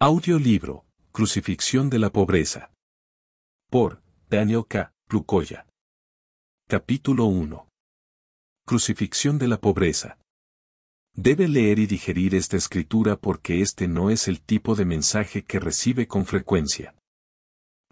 Audiolibro, Crucifixión de la Pobreza. Por Daniel K. Plucoya. Capítulo 1. Crucifixión de la Pobreza. Debe leer y digerir esta escritura porque este no es el tipo de mensaje que recibe con frecuencia.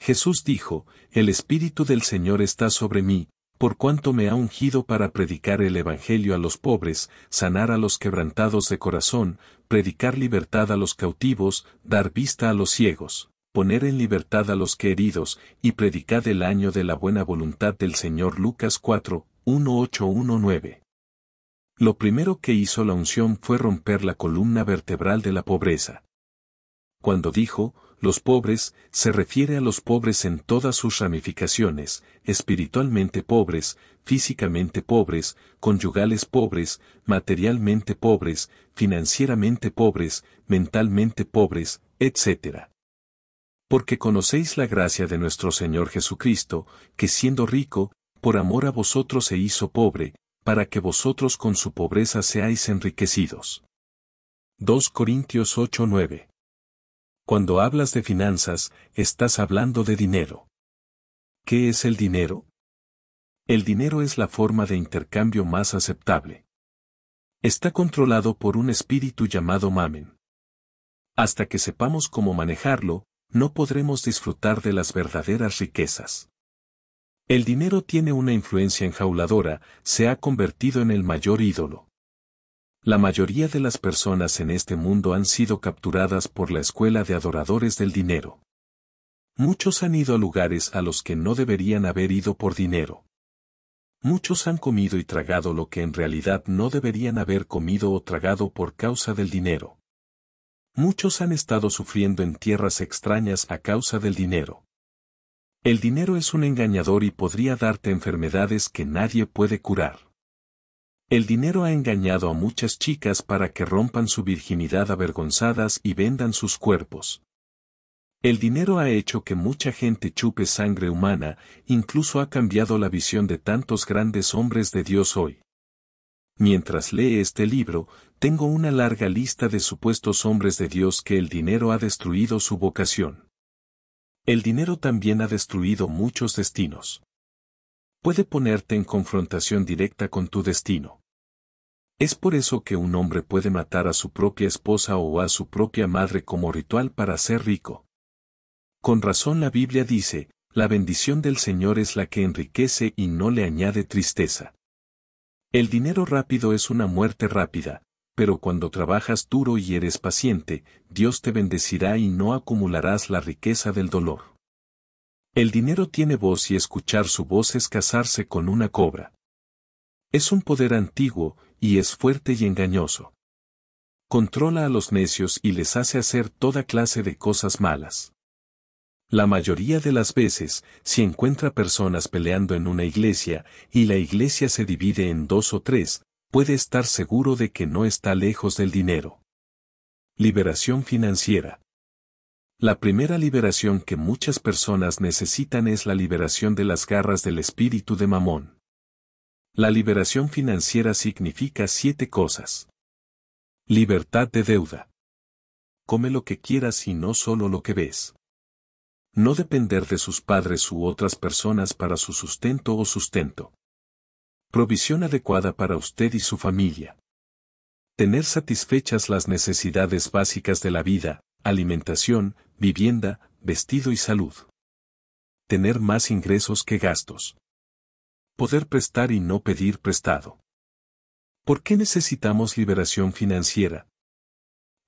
Jesús dijo, El Espíritu del Señor está sobre mí, por cuanto me ha ungido para predicar el Evangelio a los pobres, sanar a los quebrantados de corazón, predicar libertad a los cautivos, dar vista a los ciegos, poner en libertad a los queridos, heridos, y predicad el año de la buena voluntad del Señor Lucas 4, 1819. Lo primero que hizo la unción fue romper la columna vertebral de la pobreza. Cuando dijo, los pobres, se refiere a los pobres en todas sus ramificaciones, espiritualmente pobres, físicamente pobres, conyugales pobres, materialmente pobres, financieramente pobres, mentalmente pobres, etc. Porque conocéis la gracia de nuestro Señor Jesucristo, que siendo rico, por amor a vosotros se hizo pobre, para que vosotros con su pobreza seáis enriquecidos. 2 Corintios 8:9 cuando hablas de finanzas, estás hablando de dinero. ¿Qué es el dinero? El dinero es la forma de intercambio más aceptable. Está controlado por un espíritu llamado mamen. Hasta que sepamos cómo manejarlo, no podremos disfrutar de las verdaderas riquezas. El dinero tiene una influencia enjauladora, se ha convertido en el mayor ídolo. La mayoría de las personas en este mundo han sido capturadas por la escuela de adoradores del dinero. Muchos han ido a lugares a los que no deberían haber ido por dinero. Muchos han comido y tragado lo que en realidad no deberían haber comido o tragado por causa del dinero. Muchos han estado sufriendo en tierras extrañas a causa del dinero. El dinero es un engañador y podría darte enfermedades que nadie puede curar. El dinero ha engañado a muchas chicas para que rompan su virginidad avergonzadas y vendan sus cuerpos. El dinero ha hecho que mucha gente chupe sangre humana, incluso ha cambiado la visión de tantos grandes hombres de Dios hoy. Mientras lee este libro, tengo una larga lista de supuestos hombres de Dios que el dinero ha destruido su vocación. El dinero también ha destruido muchos destinos puede ponerte en confrontación directa con tu destino. Es por eso que un hombre puede matar a su propia esposa o a su propia madre como ritual para ser rico. Con razón la Biblia dice, la bendición del Señor es la que enriquece y no le añade tristeza. El dinero rápido es una muerte rápida, pero cuando trabajas duro y eres paciente, Dios te bendecirá y no acumularás la riqueza del dolor. El dinero tiene voz y escuchar su voz es casarse con una cobra. Es un poder antiguo, y es fuerte y engañoso. Controla a los necios y les hace hacer toda clase de cosas malas. La mayoría de las veces, si encuentra personas peleando en una iglesia, y la iglesia se divide en dos o tres, puede estar seguro de que no está lejos del dinero. Liberación financiera. La primera liberación que muchas personas necesitan es la liberación de las garras del espíritu de Mamón. La liberación financiera significa siete cosas. Libertad de deuda. Come lo que quieras y no solo lo que ves. No depender de sus padres u otras personas para su sustento o sustento. Provisión adecuada para usted y su familia. Tener satisfechas las necesidades básicas de la vida, alimentación, vivienda, vestido y salud. Tener más ingresos que gastos. Poder prestar y no pedir prestado. ¿Por qué necesitamos liberación financiera?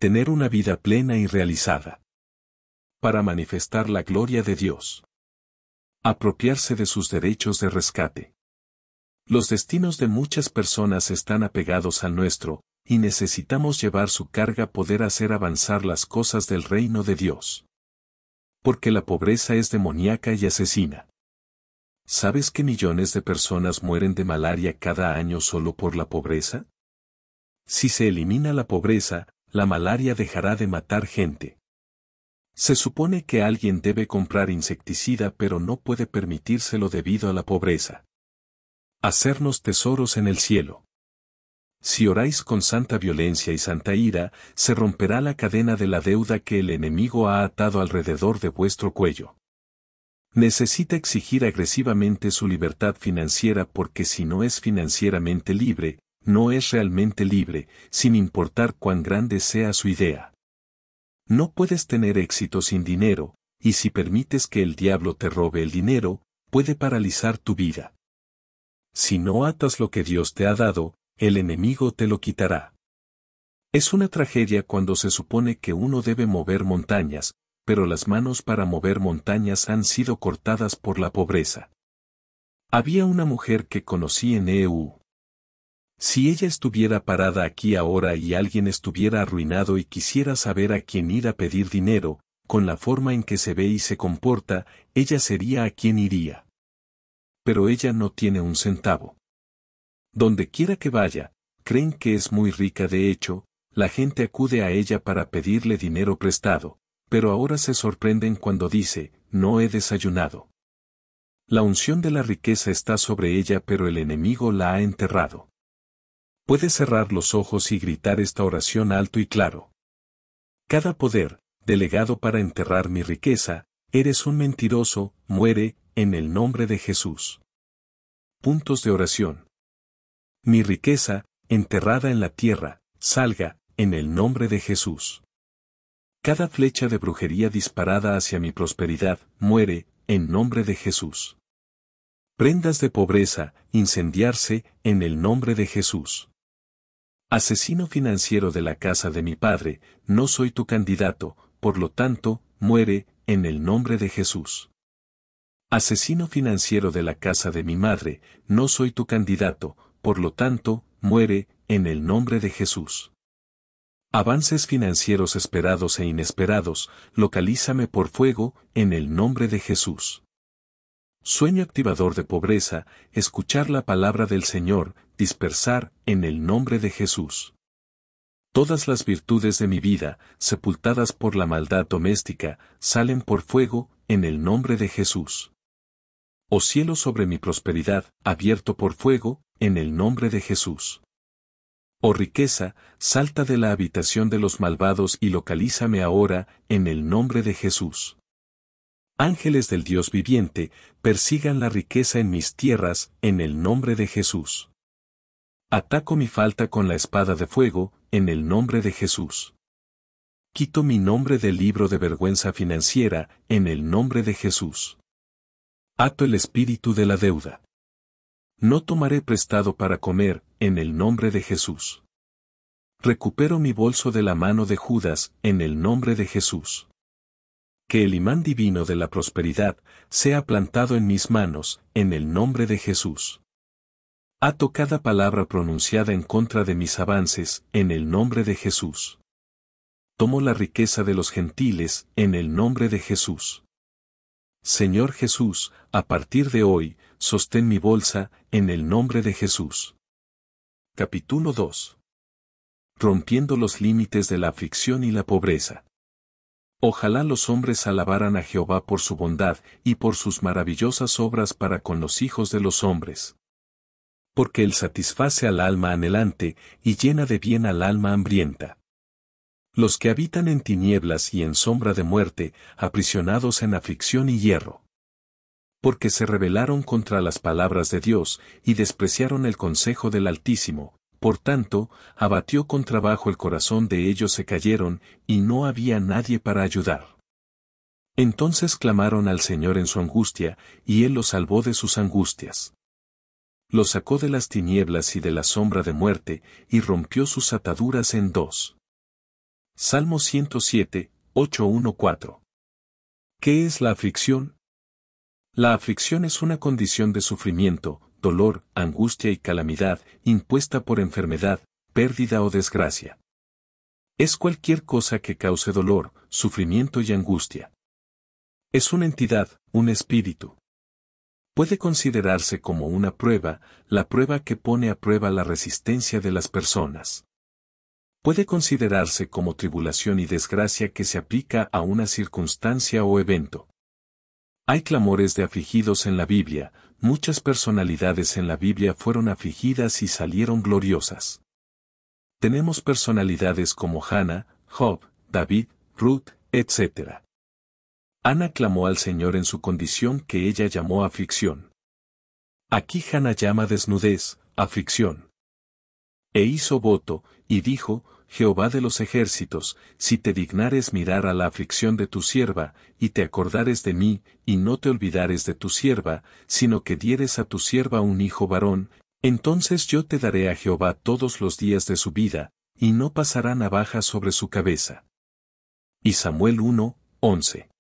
Tener una vida plena y realizada. Para manifestar la gloria de Dios. Apropiarse de sus derechos de rescate. Los destinos de muchas personas están apegados al nuestro, y necesitamos llevar su carga poder hacer avanzar las cosas del reino de Dios. Porque la pobreza es demoníaca y asesina. ¿Sabes que millones de personas mueren de malaria cada año solo por la pobreza? Si se elimina la pobreza, la malaria dejará de matar gente. Se supone que alguien debe comprar insecticida pero no puede permitírselo debido a la pobreza. Hacernos tesoros en el cielo. Si oráis con santa violencia y santa ira, se romperá la cadena de la deuda que el enemigo ha atado alrededor de vuestro cuello. Necesita exigir agresivamente su libertad financiera porque si no es financieramente libre, no es realmente libre, sin importar cuán grande sea su idea. No puedes tener éxito sin dinero, y si permites que el diablo te robe el dinero, puede paralizar tu vida. Si no atas lo que Dios te ha dado, el enemigo te lo quitará. Es una tragedia cuando se supone que uno debe mover montañas, pero las manos para mover montañas han sido cortadas por la pobreza. Había una mujer que conocí en EU. Si ella estuviera parada aquí ahora y alguien estuviera arruinado y quisiera saber a quién ir a pedir dinero, con la forma en que se ve y se comporta, ella sería a quien iría. Pero ella no tiene un centavo. Donde quiera que vaya, creen que es muy rica de hecho, la gente acude a ella para pedirle dinero prestado, pero ahora se sorprenden cuando dice, no he desayunado. La unción de la riqueza está sobre ella pero el enemigo la ha enterrado. Puede cerrar los ojos y gritar esta oración alto y claro. Cada poder, delegado para enterrar mi riqueza, eres un mentiroso, muere, en el nombre de Jesús. Puntos de oración mi riqueza, enterrada en la tierra, salga, en el nombre de Jesús. Cada flecha de brujería disparada hacia mi prosperidad, muere, en nombre de Jesús. Prendas de pobreza, incendiarse, en el nombre de Jesús. Asesino financiero de la casa de mi padre, no soy tu candidato, por lo tanto, muere, en el nombre de Jesús. Asesino financiero de la casa de mi madre, no soy tu candidato, por lo tanto, muere, en el nombre de Jesús. Avances financieros esperados e inesperados, localízame por fuego, en el nombre de Jesús. Sueño activador de pobreza, escuchar la palabra del Señor, dispersar, en el nombre de Jesús. Todas las virtudes de mi vida, sepultadas por la maldad doméstica, salen por fuego, en el nombre de Jesús. O oh cielo sobre mi prosperidad, abierto por fuego, en el nombre de Jesús. Oh riqueza, salta de la habitación de los malvados y localízame ahora, en el nombre de Jesús. Ángeles del Dios viviente, persigan la riqueza en mis tierras, en el nombre de Jesús. Ataco mi falta con la espada de fuego, en el nombre de Jesús. Quito mi nombre del libro de vergüenza financiera, en el nombre de Jesús. Ato el espíritu de la deuda. No tomaré prestado para comer, en el nombre de Jesús. Recupero mi bolso de la mano de Judas, en el nombre de Jesús. Que el imán divino de la prosperidad sea plantado en mis manos, en el nombre de Jesús. Ato cada palabra pronunciada en contra de mis avances, en el nombre de Jesús. Tomo la riqueza de los gentiles, en el nombre de Jesús. Señor Jesús, a partir de hoy, sostén mi bolsa, en el nombre de Jesús. Capítulo 2. Rompiendo los límites de la aflicción y la pobreza. Ojalá los hombres alabaran a Jehová por su bondad y por sus maravillosas obras para con los hijos de los hombres. Porque Él satisface al alma anhelante y llena de bien al alma hambrienta. Los que habitan en tinieblas y en sombra de muerte, aprisionados en aflicción y hierro porque se rebelaron contra las palabras de Dios y despreciaron el consejo del Altísimo, por tanto, abatió con trabajo el corazón de ellos se cayeron, y no había nadie para ayudar. Entonces clamaron al Señor en su angustia, y Él los salvó de sus angustias. Los sacó de las tinieblas y de la sombra de muerte, y rompió sus ataduras en dos. Salmo 107, 8 qué es la aflicción? La aflicción es una condición de sufrimiento, dolor, angustia y calamidad, impuesta por enfermedad, pérdida o desgracia. Es cualquier cosa que cause dolor, sufrimiento y angustia. Es una entidad, un espíritu. Puede considerarse como una prueba, la prueba que pone a prueba la resistencia de las personas. Puede considerarse como tribulación y desgracia que se aplica a una circunstancia o evento. Hay clamores de afligidos en la Biblia, muchas personalidades en la Biblia fueron afligidas y salieron gloriosas. Tenemos personalidades como Hannah, Job, David, Ruth, etc. Ana clamó al Señor en su condición que ella llamó aflicción. Aquí Hannah llama desnudez, aflicción. E hizo voto, y dijo, Jehová de los ejércitos, si te dignares mirar a la aflicción de tu sierva, y te acordares de mí, y no te olvidares de tu sierva, sino que dieres a tu sierva un hijo varón, entonces yo te daré a Jehová todos los días de su vida, y no pasará navaja sobre su cabeza. Y Samuel 1, 11.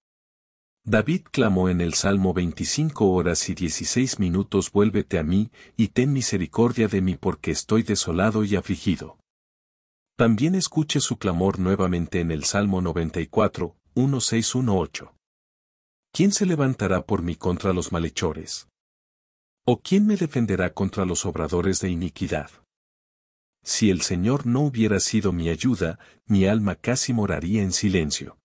David clamó en el Salmo 25 horas y 16 minutos Vuélvete a mí, y ten misericordia de mí porque estoy desolado y afligido. También escuche su clamor nuevamente en el Salmo 94, 1618. ¿Quién se levantará por mí contra los malhechores? ¿O quién me defenderá contra los obradores de iniquidad? Si el Señor no hubiera sido mi ayuda, mi alma casi moraría en silencio.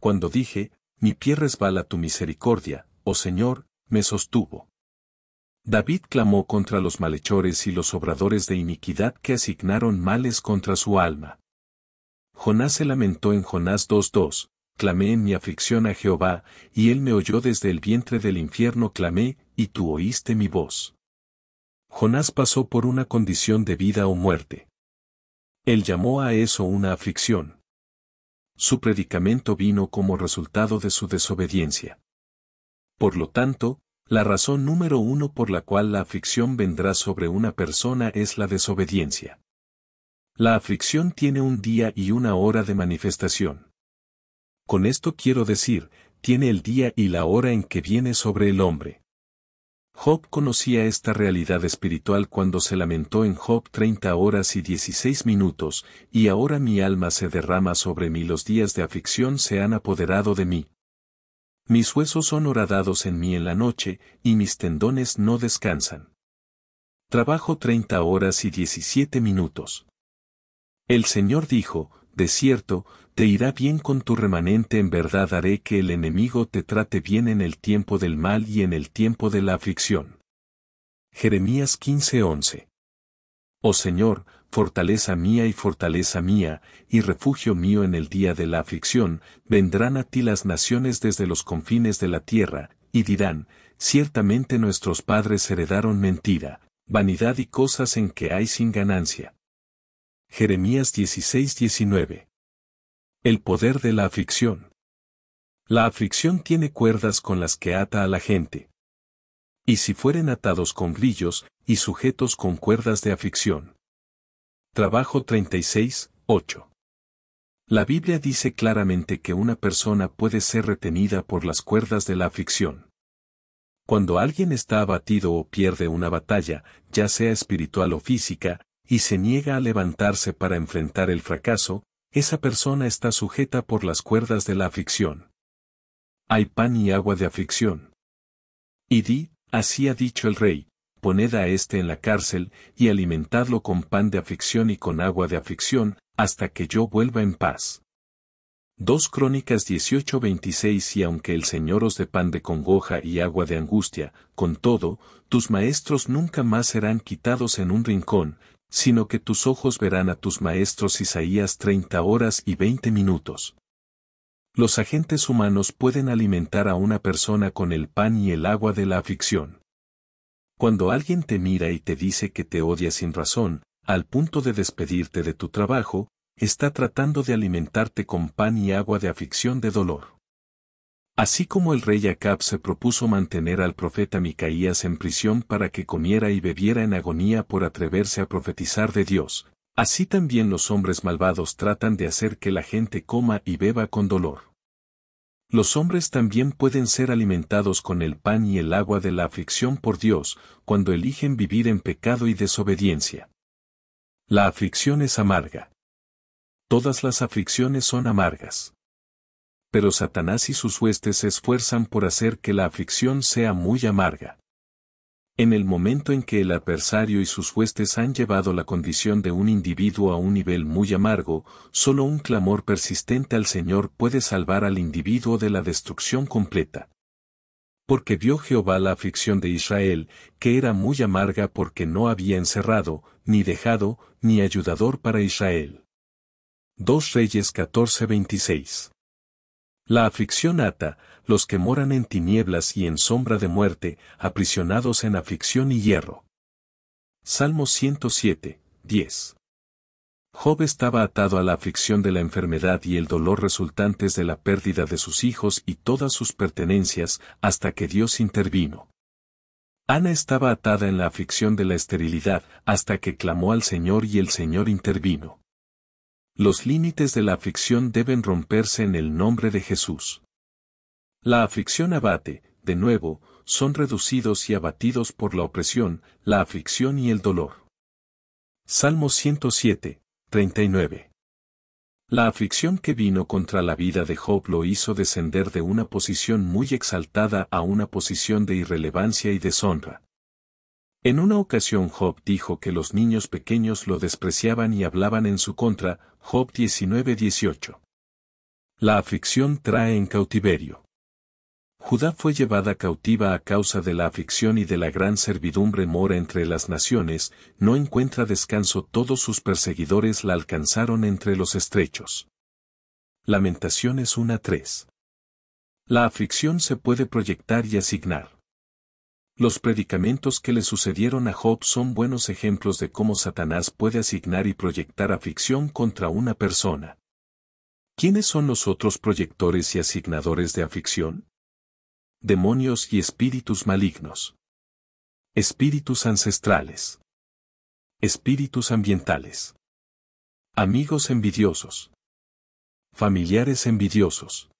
Cuando dije, mi pie resbala tu misericordia, oh Señor, me sostuvo. David clamó contra los malhechores y los obradores de iniquidad que asignaron males contra su alma. Jonás se lamentó en Jonás 2.2, clamé en mi aflicción a Jehová, y él me oyó desde el vientre del infierno clamé, y tú oíste mi voz. Jonás pasó por una condición de vida o muerte. Él llamó a eso una aflicción. Su predicamento vino como resultado de su desobediencia. Por lo tanto, la razón número uno por la cual la aflicción vendrá sobre una persona es la desobediencia. La aflicción tiene un día y una hora de manifestación. Con esto quiero decir, tiene el día y la hora en que viene sobre el hombre. Job conocía esta realidad espiritual cuando se lamentó en Job 30 horas y 16 minutos, y ahora mi alma se derrama sobre mí los días de aflicción se han apoderado de mí. Mis huesos son horadados en mí en la noche, y mis tendones no descansan. Trabajo treinta horas y diecisiete minutos. El Señor dijo, de cierto, te irá bien con tu remanente, en verdad haré que el enemigo te trate bien en el tiempo del mal y en el tiempo de la aflicción. Jeremías 15:11. Oh Señor, fortaleza mía y fortaleza mía, y refugio mío en el día de la aflicción, vendrán a ti las naciones desde los confines de la tierra, y dirán, ciertamente nuestros padres heredaron mentira, vanidad y cosas en que hay sin ganancia. Jeremías 16-19 El poder de la aflicción. La aflicción tiene cuerdas con las que ata a la gente. Y si fueren atados con grillos, y sujetos con cuerdas de aflicción Trabajo 36, 8. La Biblia dice claramente que una persona puede ser retenida por las cuerdas de la aflicción. Cuando alguien está abatido o pierde una batalla, ya sea espiritual o física, y se niega a levantarse para enfrentar el fracaso, esa persona está sujeta por las cuerdas de la aflicción. Hay pan y agua de aflicción. Y di, así ha dicho el rey, poned a éste en la cárcel, y alimentadlo con pan de aflicción y con agua de aflicción, hasta que yo vuelva en paz. 2 Crónicas 18:26 Y aunque el Señor os dé pan de congoja y agua de angustia, con todo, tus maestros nunca más serán quitados en un rincón, sino que tus ojos verán a tus maestros Isaías 30 horas y 20 minutos. Los agentes humanos pueden alimentar a una persona con el pan y el agua de la aflicción. Cuando alguien te mira y te dice que te odia sin razón, al punto de despedirte de tu trabajo, está tratando de alimentarte con pan y agua de aflicción de dolor. Así como el rey Acab se propuso mantener al profeta Micaías en prisión para que comiera y bebiera en agonía por atreverse a profetizar de Dios, así también los hombres malvados tratan de hacer que la gente coma y beba con dolor. Los hombres también pueden ser alimentados con el pan y el agua de la aflicción por Dios, cuando eligen vivir en pecado y desobediencia. La aflicción es amarga. Todas las aflicciones son amargas. Pero Satanás y sus huestes se esfuerzan por hacer que la aflicción sea muy amarga. En el momento en que el adversario y sus huestes han llevado la condición de un individuo a un nivel muy amargo, solo un clamor persistente al Señor puede salvar al individuo de la destrucción completa. Porque vio Jehová la aflicción de Israel, que era muy amarga porque no había encerrado, ni dejado, ni ayudador para Israel. 2 Reyes 14:26 la aflicción ata, los que moran en tinieblas y en sombra de muerte, aprisionados en aflicción y hierro. Salmo 107, 10. Job estaba atado a la aflicción de la enfermedad y el dolor resultantes de la pérdida de sus hijos y todas sus pertenencias hasta que Dios intervino. Ana estaba atada en la aflicción de la esterilidad hasta que clamó al Señor y el Señor intervino. Los límites de la aflicción deben romperse en el nombre de Jesús. La aflicción abate, de nuevo, son reducidos y abatidos por la opresión, la aflicción y el dolor. Salmo 107, 39. La aflicción que vino contra la vida de Job lo hizo descender de una posición muy exaltada a una posición de irrelevancia y deshonra. En una ocasión Job dijo que los niños pequeños lo despreciaban y hablaban en su contra, Job 19:18. La aflicción trae en cautiverio. Judá fue llevada cautiva a causa de la aflicción y de la gran servidumbre mora entre las naciones, no encuentra descanso todos sus perseguidores la alcanzaron entre los estrechos. Lamentaciones 1 3. La aflicción se puede proyectar y asignar. Los predicamentos que le sucedieron a Job son buenos ejemplos de cómo Satanás puede asignar y proyectar aflicción contra una persona. ¿Quiénes son los otros proyectores y asignadores de aflicción? Demonios y espíritus malignos. Espíritus ancestrales. Espíritus ambientales. Amigos envidiosos. Familiares envidiosos.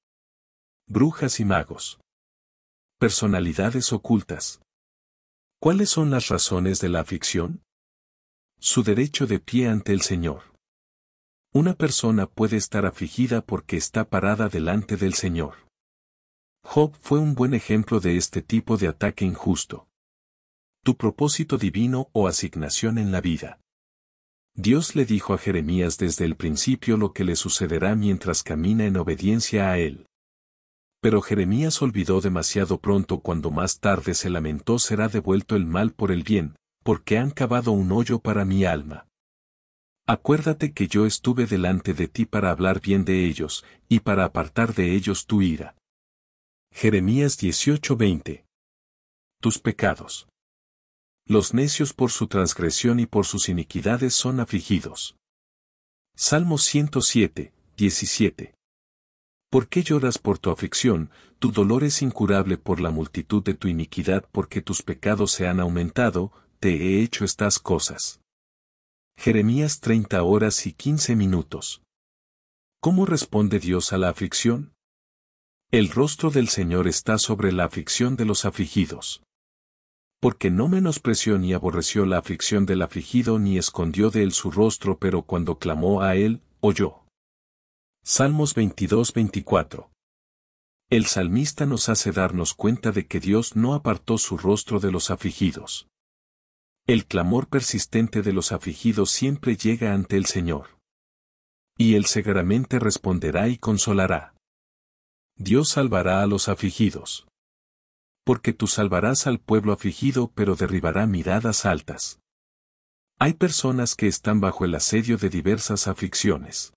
Brujas y magos. Personalidades ocultas. ¿Cuáles son las razones de la aflicción? Su derecho de pie ante el Señor. Una persona puede estar afligida porque está parada delante del Señor. Job fue un buen ejemplo de este tipo de ataque injusto. Tu propósito divino o asignación en la vida. Dios le dijo a Jeremías desde el principio lo que le sucederá mientras camina en obediencia a Él. Pero Jeremías olvidó demasiado pronto cuando más tarde se lamentó será devuelto el mal por el bien, porque han cavado un hoyo para mi alma. Acuérdate que yo estuve delante de ti para hablar bien de ellos, y para apartar de ellos tu ira. Jeremías 20. Tus pecados. Los necios por su transgresión y por sus iniquidades son afligidos. Salmo 107, 17. ¿Por qué lloras por tu aflicción? Tu dolor es incurable por la multitud de tu iniquidad porque tus pecados se han aumentado, te he hecho estas cosas. Jeremías 30 horas y 15 minutos. ¿Cómo responde Dios a la aflicción? El rostro del Señor está sobre la aflicción de los afligidos. Porque no menospreció ni aborreció la aflicción del afligido ni escondió de él su rostro, pero cuando clamó a él, oyó. Salmos 22-24. El salmista nos hace darnos cuenta de que Dios no apartó su rostro de los afligidos. El clamor persistente de los afligidos siempre llega ante el Señor. Y Él seguramente responderá y consolará. Dios salvará a los afligidos. Porque tú salvarás al pueblo afligido pero derribará miradas altas. Hay personas que están bajo el asedio de diversas aflicciones.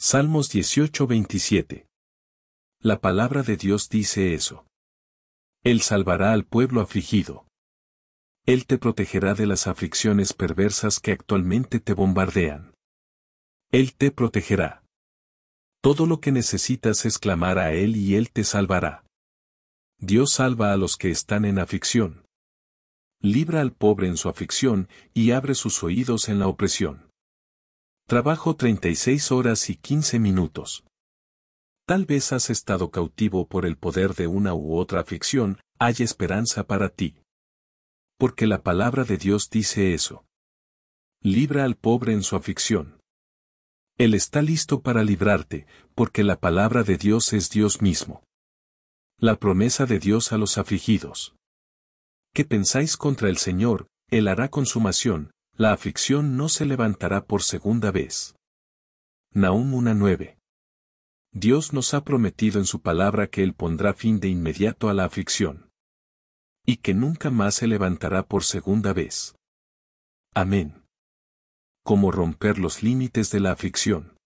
Salmos 18:27. La palabra de Dios dice eso. Él salvará al pueblo afligido. Él te protegerá de las aflicciones perversas que actualmente te bombardean. Él te protegerá. Todo lo que necesitas es clamar a Él y Él te salvará. Dios salva a los que están en aflicción. Libra al pobre en su aflicción y abre sus oídos en la opresión. Trabajo 36 horas y 15 minutos. Tal vez has estado cautivo por el poder de una u otra aflicción, hay esperanza para ti. Porque la palabra de Dios dice eso. Libra al pobre en su aflicción. Él está listo para librarte, porque la palabra de Dios es Dios mismo. La promesa de Dios a los afligidos. ¿Qué pensáis contra el Señor? Él hará consumación, la aflicción no se levantará por segunda vez. Nahum 1.9. Dios nos ha prometido en su palabra que Él pondrá fin de inmediato a la aflicción. Y que nunca más se levantará por segunda vez. Amén. Cómo romper los límites de la aflicción.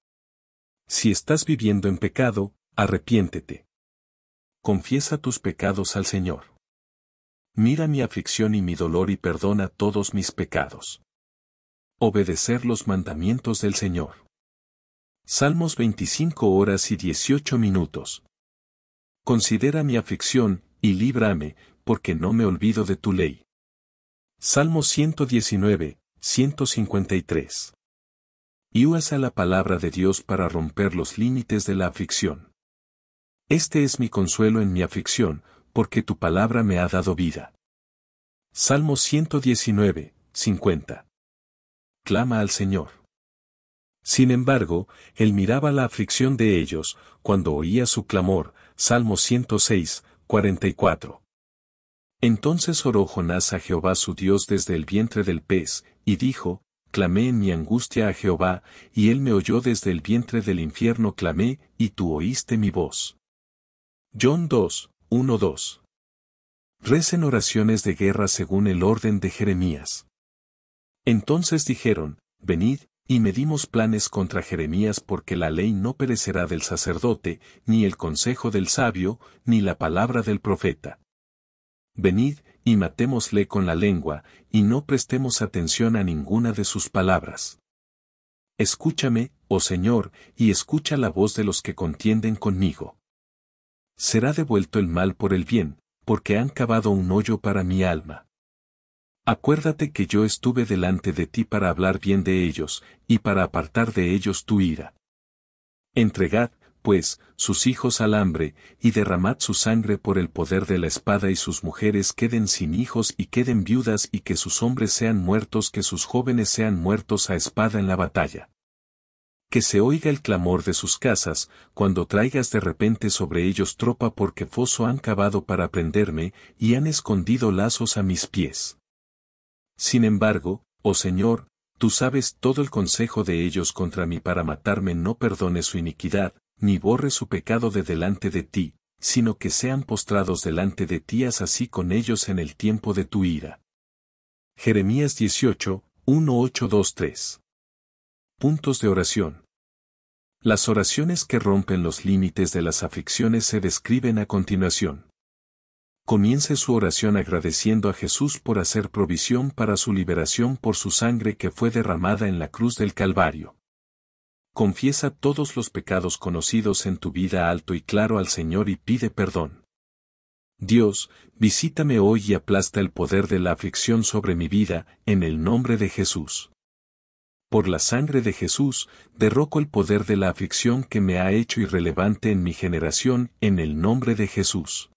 Si estás viviendo en pecado, arrepiéntete. Confiesa tus pecados al Señor. Mira mi aflicción y mi dolor y perdona todos mis pecados. Obedecer los mandamientos del Señor. Salmos 25 horas y 18 minutos. Considera mi aflicción, y líbrame, porque no me olvido de tu ley. Salmo 119, 153. Y usa la palabra de Dios para romper los límites de la aflicción. Este es mi consuelo en mi aflicción, porque tu palabra me ha dado vida. Salmo 119, 50 clama al Señor. Sin embargo, él miraba la aflicción de ellos, cuando oía su clamor, Salmo 106, 44. Entonces oró Jonás a Jehová su Dios desde el vientre del pez, y dijo, Clamé en mi angustia a Jehová, y él me oyó desde el vientre del infierno clamé, y tú oíste mi voz. John 2, 1-2. Recen oraciones de guerra según el orden de Jeremías. Entonces dijeron, venid, y medimos planes contra Jeremías porque la ley no perecerá del sacerdote, ni el consejo del sabio, ni la palabra del profeta. Venid, y matémosle con la lengua, y no prestemos atención a ninguna de sus palabras. Escúchame, oh Señor, y escucha la voz de los que contienden conmigo. Será devuelto el mal por el bien, porque han cavado un hoyo para mi alma. Acuérdate que yo estuve delante de ti para hablar bien de ellos, y para apartar de ellos tu ira. Entregad, pues, sus hijos al hambre, y derramad su sangre por el poder de la espada y sus mujeres queden sin hijos y queden viudas y que sus hombres sean muertos, que sus jóvenes sean muertos a espada en la batalla. Que se oiga el clamor de sus casas, cuando traigas de repente sobre ellos tropa porque foso han cavado para prenderme, y han escondido lazos a mis pies. Sin embargo, oh Señor, tú sabes todo el consejo de ellos contra mí para matarme no perdone su iniquidad, ni borre su pecado de delante de ti, sino que sean postrados delante de ti así con ellos en el tiempo de tu ira. Jeremías 18, 1-8-2-3. Puntos de oración. Las oraciones que rompen los límites de las aflicciones se describen a continuación comience su oración agradeciendo a Jesús por hacer provisión para su liberación por su sangre que fue derramada en la cruz del Calvario. Confiesa todos los pecados conocidos en tu vida alto y claro al Señor y pide perdón. Dios, visítame hoy y aplasta el poder de la aflicción sobre mi vida, en el nombre de Jesús. Por la sangre de Jesús, derroco el poder de la aflicción que me ha hecho irrelevante en mi generación, en el nombre de Jesús.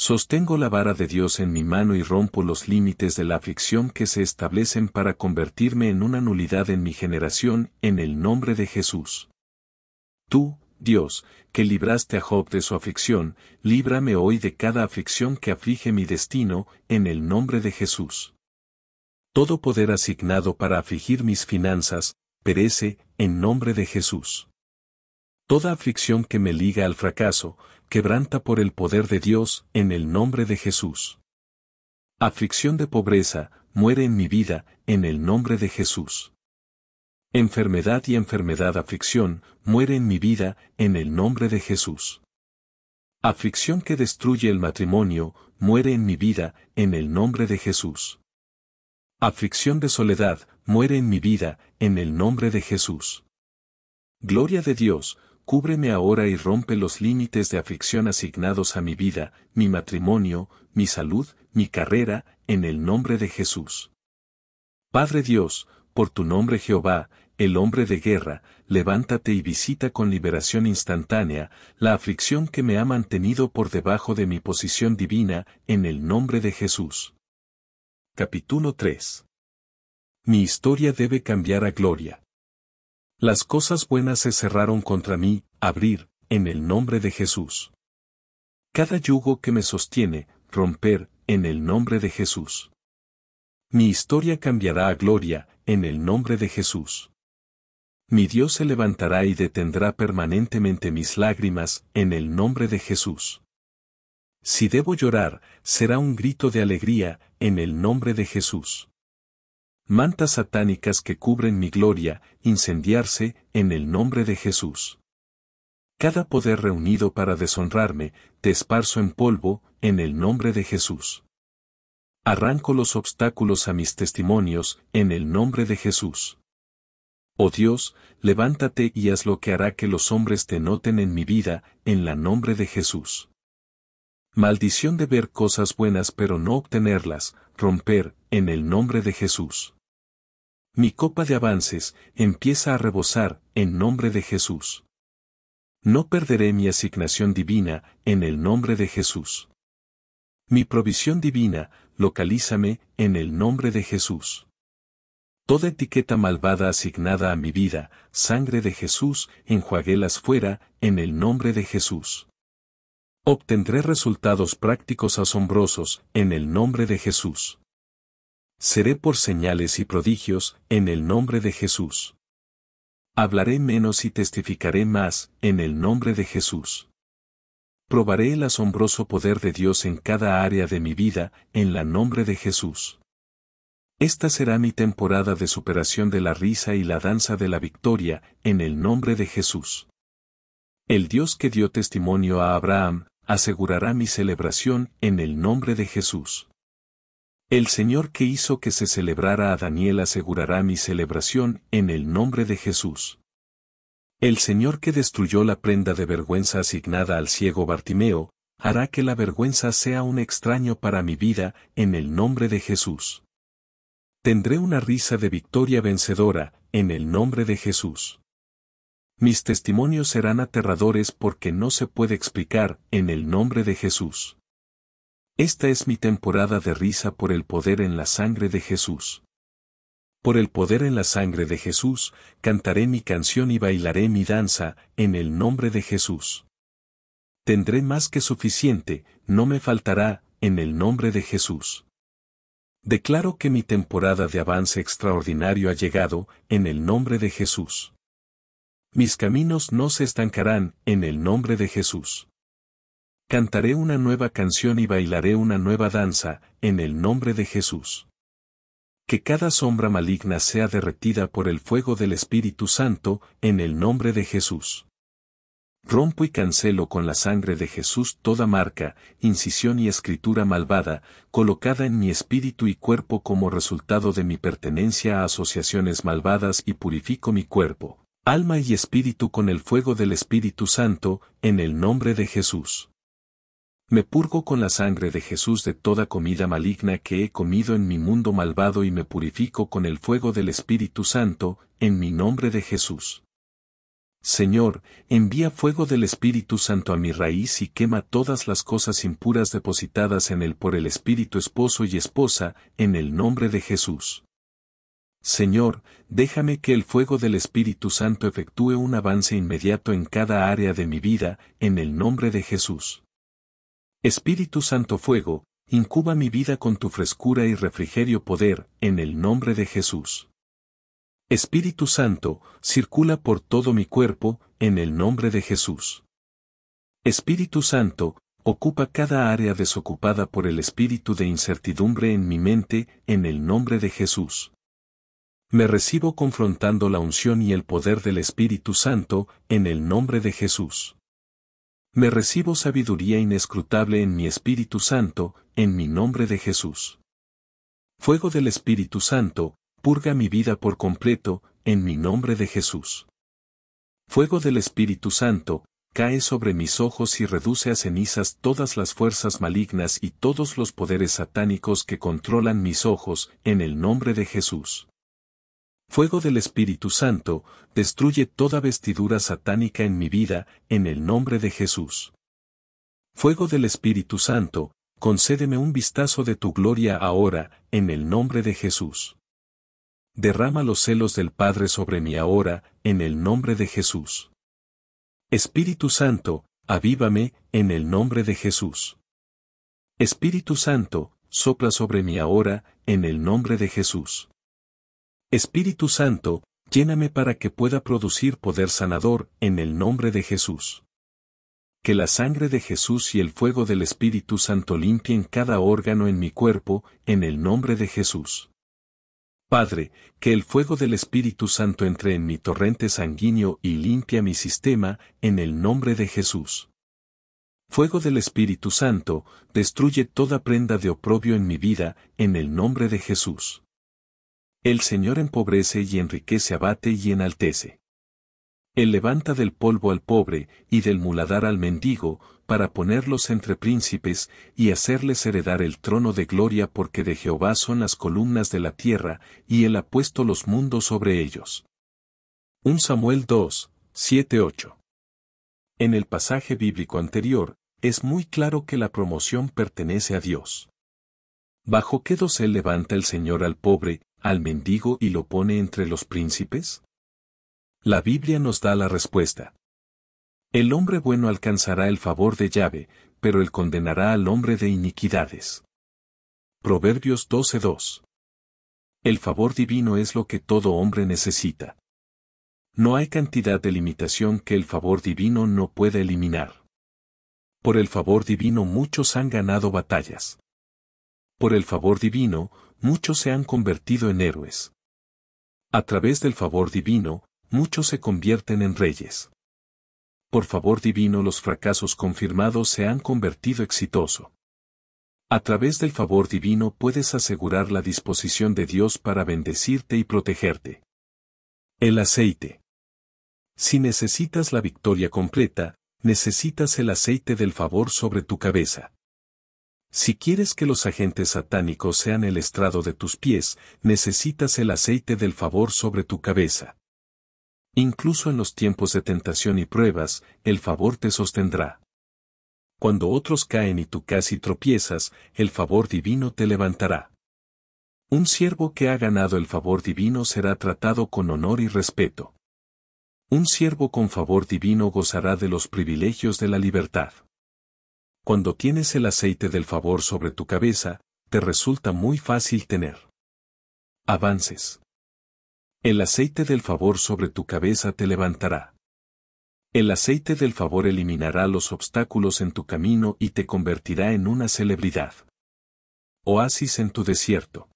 Sostengo la vara de Dios en mi mano y rompo los límites de la aflicción que se establecen para convertirme en una nulidad en mi generación, en el nombre de Jesús. Tú, Dios, que libraste a Job de su aflicción, líbrame hoy de cada aflicción que aflige mi destino, en el nombre de Jesús. Todo poder asignado para afligir mis finanzas, perece, en nombre de Jesús. Toda aflicción que me liga al fracaso, quebranta por el poder de Dios, en el nombre de Jesús. Aflicción de pobreza, muere en mi vida, en el nombre de Jesús. Enfermedad y enfermedad aflicción, muere en mi vida, en el nombre de Jesús. Aflicción que destruye el matrimonio, muere en mi vida, en el nombre de Jesús. Aflicción de soledad, muere en mi vida, en el nombre de Jesús. Gloria de Dios, cúbreme ahora y rompe los límites de aflicción asignados a mi vida, mi matrimonio, mi salud, mi carrera, en el nombre de Jesús. Padre Dios, por tu nombre Jehová, el hombre de guerra, levántate y visita con liberación instantánea la aflicción que me ha mantenido por debajo de mi posición divina, en el nombre de Jesús. Capítulo 3. Mi historia debe cambiar a gloria. Las cosas buenas se cerraron contra mí, abrir, en el nombre de Jesús. Cada yugo que me sostiene, romper, en el nombre de Jesús. Mi historia cambiará a gloria, en el nombre de Jesús. Mi Dios se levantará y detendrá permanentemente mis lágrimas, en el nombre de Jesús. Si debo llorar, será un grito de alegría, en el nombre de Jesús mantas satánicas que cubren mi gloria, incendiarse, en el nombre de Jesús. Cada poder reunido para deshonrarme, te esparzo en polvo, en el nombre de Jesús. Arranco los obstáculos a mis testimonios, en el nombre de Jesús. Oh Dios, levántate y haz lo que hará que los hombres te noten en mi vida, en la nombre de Jesús. Maldición de ver cosas buenas pero no obtenerlas, romper, en el nombre de Jesús mi copa de avances empieza a rebosar en nombre de Jesús. No perderé mi asignación divina en el nombre de Jesús. Mi provisión divina, localízame en el nombre de Jesús. Toda etiqueta malvada asignada a mi vida, sangre de Jesús, enjuaguelas fuera, en el nombre de Jesús. Obtendré resultados prácticos asombrosos, en el nombre de Jesús seré por señales y prodigios, en el nombre de Jesús. Hablaré menos y testificaré más, en el nombre de Jesús. Probaré el asombroso poder de Dios en cada área de mi vida, en la nombre de Jesús. Esta será mi temporada de superación de la risa y la danza de la victoria, en el nombre de Jesús. El Dios que dio testimonio a Abraham, asegurará mi celebración, en el nombre de Jesús. El Señor que hizo que se celebrara a Daniel asegurará mi celebración en el nombre de Jesús. El Señor que destruyó la prenda de vergüenza asignada al ciego Bartimeo, hará que la vergüenza sea un extraño para mi vida en el nombre de Jesús. Tendré una risa de victoria vencedora, en el nombre de Jesús. Mis testimonios serán aterradores porque no se puede explicar, en el nombre de Jesús. Esta es mi temporada de risa por el poder en la sangre de Jesús. Por el poder en la sangre de Jesús, cantaré mi canción y bailaré mi danza, en el nombre de Jesús. Tendré más que suficiente, no me faltará, en el nombre de Jesús. Declaro que mi temporada de avance extraordinario ha llegado, en el nombre de Jesús. Mis caminos no se estancarán, en el nombre de Jesús. Cantaré una nueva canción y bailaré una nueva danza, en el nombre de Jesús. Que cada sombra maligna sea derretida por el fuego del Espíritu Santo, en el nombre de Jesús. Rompo y cancelo con la sangre de Jesús toda marca, incisión y escritura malvada, colocada en mi espíritu y cuerpo como resultado de mi pertenencia a asociaciones malvadas y purifico mi cuerpo, alma y espíritu con el fuego del Espíritu Santo, en el nombre de Jesús. Me purgo con la sangre de Jesús de toda comida maligna que he comido en mi mundo malvado y me purifico con el fuego del Espíritu Santo, en mi nombre de Jesús. Señor, envía fuego del Espíritu Santo a mi raíz y quema todas las cosas impuras depositadas en él por el Espíritu esposo y esposa, en el nombre de Jesús. Señor, déjame que el fuego del Espíritu Santo efectúe un avance inmediato en cada área de mi vida, en el nombre de Jesús. Espíritu Santo Fuego, incuba mi vida con tu frescura y refrigerio poder, en el nombre de Jesús. Espíritu Santo, circula por todo mi cuerpo, en el nombre de Jesús. Espíritu Santo, ocupa cada área desocupada por el espíritu de incertidumbre en mi mente, en el nombre de Jesús. Me recibo confrontando la unción y el poder del Espíritu Santo, en el nombre de Jesús me recibo sabiduría inescrutable en mi Espíritu Santo, en mi nombre de Jesús. Fuego del Espíritu Santo, purga mi vida por completo, en mi nombre de Jesús. Fuego del Espíritu Santo, cae sobre mis ojos y reduce a cenizas todas las fuerzas malignas y todos los poderes satánicos que controlan mis ojos, en el nombre de Jesús. Fuego del Espíritu Santo, destruye toda vestidura satánica en mi vida, en el nombre de Jesús. Fuego del Espíritu Santo, concédeme un vistazo de tu gloria ahora, en el nombre de Jesús. Derrama los celos del Padre sobre mí ahora, en el nombre de Jesús. Espíritu Santo, avívame, en el nombre de Jesús. Espíritu Santo, sopla sobre mí ahora, en el nombre de Jesús. Espíritu Santo, lléname para que pueda producir poder sanador en el nombre de Jesús. Que la sangre de Jesús y el fuego del Espíritu Santo limpien cada órgano en mi cuerpo, en el nombre de Jesús. Padre, que el fuego del Espíritu Santo entre en mi torrente sanguíneo y limpia mi sistema, en el nombre de Jesús. Fuego del Espíritu Santo, destruye toda prenda de oprobio en mi vida, en el nombre de Jesús. El Señor empobrece y enriquece, abate y enaltece. Él levanta del polvo al pobre, y del muladar al mendigo, para ponerlos entre príncipes, y hacerles heredar el trono de gloria porque de Jehová son las columnas de la tierra, y él ha puesto los mundos sobre ellos. 1 Samuel 2, 7, 8. En el pasaje bíblico anterior, es muy claro que la promoción pertenece a Dios. ¿Bajo qué dosel levanta el Señor al pobre, al mendigo y lo pone entre los príncipes? La Biblia nos da la respuesta. El hombre bueno alcanzará el favor de llave, pero él condenará al hombre de iniquidades. Proverbios 12.2. El favor divino es lo que todo hombre necesita. No hay cantidad de limitación que el favor divino no pueda eliminar. Por el favor divino muchos han ganado batallas. Por el favor divino, muchos se han convertido en héroes. A través del favor divino, muchos se convierten en reyes. Por favor divino los fracasos confirmados se han convertido exitoso. A través del favor divino puedes asegurar la disposición de Dios para bendecirte y protegerte. El aceite. Si necesitas la victoria completa, necesitas el aceite del favor sobre tu cabeza. Si quieres que los agentes satánicos sean el estrado de tus pies, necesitas el aceite del favor sobre tu cabeza. Incluso en los tiempos de tentación y pruebas, el favor te sostendrá. Cuando otros caen y tú casi tropiezas, el favor divino te levantará. Un siervo que ha ganado el favor divino será tratado con honor y respeto. Un siervo con favor divino gozará de los privilegios de la libertad cuando tienes el aceite del favor sobre tu cabeza, te resulta muy fácil tener avances. El aceite del favor sobre tu cabeza te levantará. El aceite del favor eliminará los obstáculos en tu camino y te convertirá en una celebridad. Oasis en tu desierto.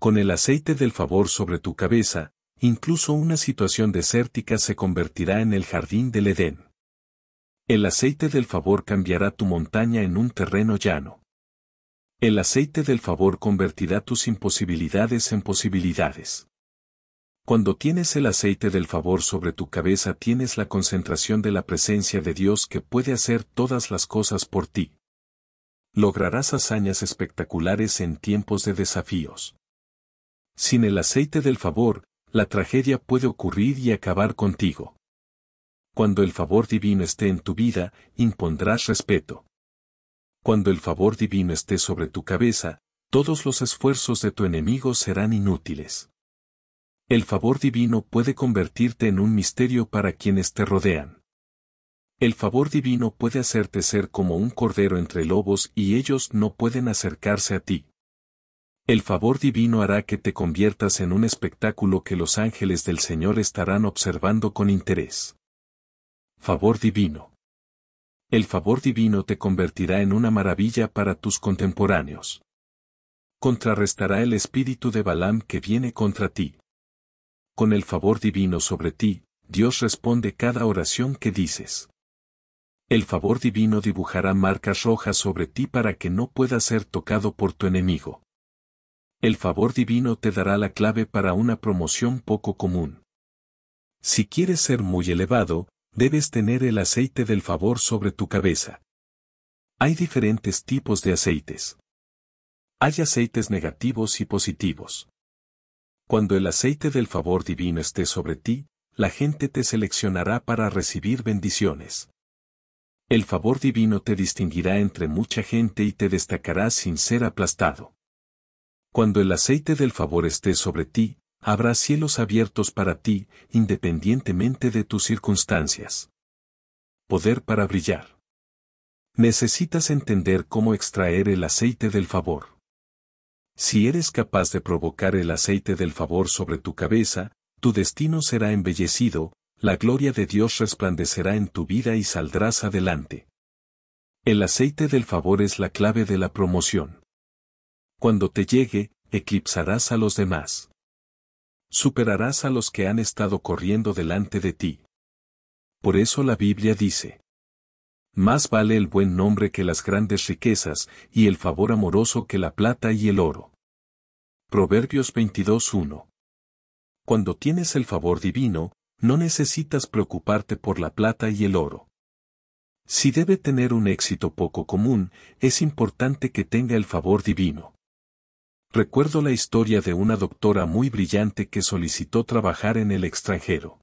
Con el aceite del favor sobre tu cabeza, incluso una situación desértica se convertirá en el jardín del Edén. El aceite del favor cambiará tu montaña en un terreno llano. El aceite del favor convertirá tus imposibilidades en posibilidades. Cuando tienes el aceite del favor sobre tu cabeza tienes la concentración de la presencia de Dios que puede hacer todas las cosas por ti. Lograrás hazañas espectaculares en tiempos de desafíos. Sin el aceite del favor, la tragedia puede ocurrir y acabar contigo. Cuando el favor divino esté en tu vida, impondrás respeto. Cuando el favor divino esté sobre tu cabeza, todos los esfuerzos de tu enemigo serán inútiles. El favor divino puede convertirte en un misterio para quienes te rodean. El favor divino puede hacerte ser como un cordero entre lobos y ellos no pueden acercarse a ti. El favor divino hará que te conviertas en un espectáculo que los ángeles del Señor estarán observando con interés. Favor divino. El favor divino te convertirá en una maravilla para tus contemporáneos. Contrarrestará el espíritu de Balaam que viene contra ti. Con el favor divino sobre ti, Dios responde cada oración que dices. El favor divino dibujará marcas rojas sobre ti para que no puedas ser tocado por tu enemigo. El favor divino te dará la clave para una promoción poco común. Si quieres ser muy elevado, debes tener el aceite del favor sobre tu cabeza. Hay diferentes tipos de aceites. Hay aceites negativos y positivos. Cuando el aceite del favor divino esté sobre ti, la gente te seleccionará para recibir bendiciones. El favor divino te distinguirá entre mucha gente y te destacará sin ser aplastado. Cuando el aceite del favor esté sobre ti, habrá cielos abiertos para ti, independientemente de tus circunstancias. Poder para brillar. Necesitas entender cómo extraer el aceite del favor. Si eres capaz de provocar el aceite del favor sobre tu cabeza, tu destino será embellecido, la gloria de Dios resplandecerá en tu vida y saldrás adelante. El aceite del favor es la clave de la promoción. Cuando te llegue, eclipsarás a los demás superarás a los que han estado corriendo delante de ti. Por eso la Biblia dice, Más vale el buen nombre que las grandes riquezas, y el favor amoroso que la plata y el oro. Proverbios 22.1. Cuando tienes el favor divino, no necesitas preocuparte por la plata y el oro. Si debe tener un éxito poco común, es importante que tenga el favor divino. Recuerdo la historia de una doctora muy brillante que solicitó trabajar en el extranjero.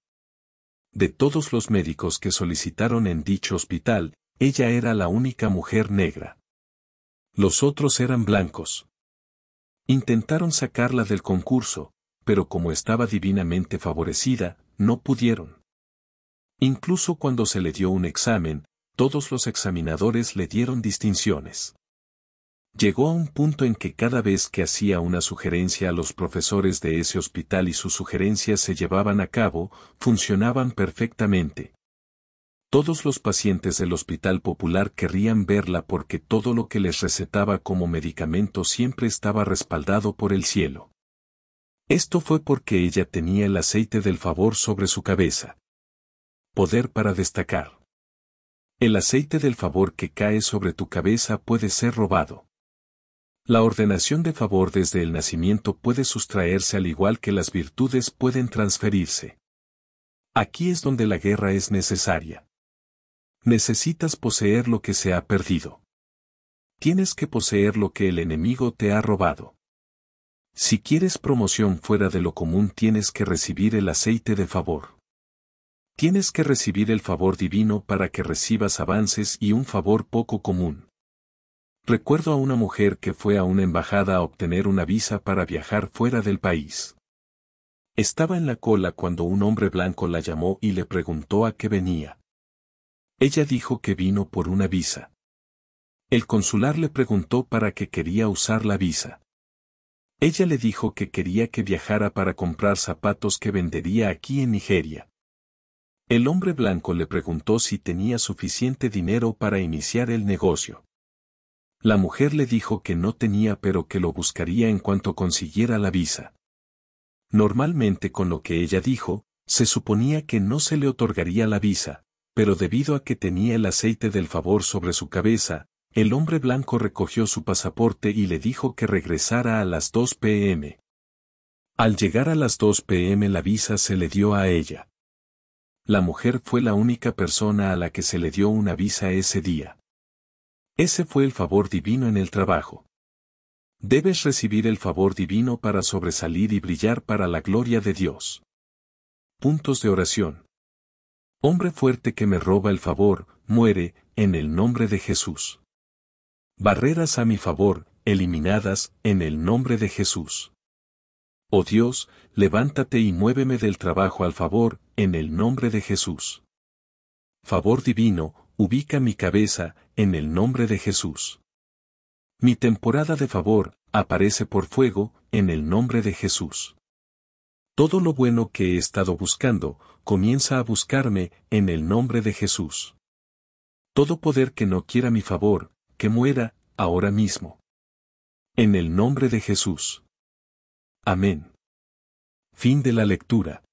De todos los médicos que solicitaron en dicho hospital, ella era la única mujer negra. Los otros eran blancos. Intentaron sacarla del concurso, pero como estaba divinamente favorecida, no pudieron. Incluso cuando se le dio un examen, todos los examinadores le dieron distinciones. Llegó a un punto en que cada vez que hacía una sugerencia a los profesores de ese hospital y sus sugerencias se llevaban a cabo, funcionaban perfectamente. Todos los pacientes del hospital popular querrían verla porque todo lo que les recetaba como medicamento siempre estaba respaldado por el cielo. Esto fue porque ella tenía el aceite del favor sobre su cabeza. Poder para destacar. El aceite del favor que cae sobre tu cabeza puede ser robado. La ordenación de favor desde el nacimiento puede sustraerse al igual que las virtudes pueden transferirse. Aquí es donde la guerra es necesaria. Necesitas poseer lo que se ha perdido. Tienes que poseer lo que el enemigo te ha robado. Si quieres promoción fuera de lo común tienes que recibir el aceite de favor. Tienes que recibir el favor divino para que recibas avances y un favor poco común. Recuerdo a una mujer que fue a una embajada a obtener una visa para viajar fuera del país. Estaba en la cola cuando un hombre blanco la llamó y le preguntó a qué venía. Ella dijo que vino por una visa. El consular le preguntó para qué quería usar la visa. Ella le dijo que quería que viajara para comprar zapatos que vendería aquí en Nigeria. El hombre blanco le preguntó si tenía suficiente dinero para iniciar el negocio. La mujer le dijo que no tenía pero que lo buscaría en cuanto consiguiera la visa. Normalmente con lo que ella dijo, se suponía que no se le otorgaría la visa, pero debido a que tenía el aceite del favor sobre su cabeza, el hombre blanco recogió su pasaporte y le dijo que regresara a las 2 pm. Al llegar a las 2 pm la visa se le dio a ella. La mujer fue la única persona a la que se le dio una visa ese día. Ese fue el favor divino en el trabajo. Debes recibir el favor divino para sobresalir y brillar para la gloria de Dios. Puntos de oración. Hombre fuerte que me roba el favor, muere, en el nombre de Jesús. Barreras a mi favor, eliminadas, en el nombre de Jesús. Oh Dios, levántate y muéveme del trabajo al favor, en el nombre de Jesús. Favor divino, ubica mi cabeza, en el nombre de Jesús. Mi temporada de favor, aparece por fuego, en el nombre de Jesús. Todo lo bueno que he estado buscando, comienza a buscarme, en el nombre de Jesús. Todo poder que no quiera mi favor, que muera, ahora mismo. En el nombre de Jesús. Amén. Fin de la lectura.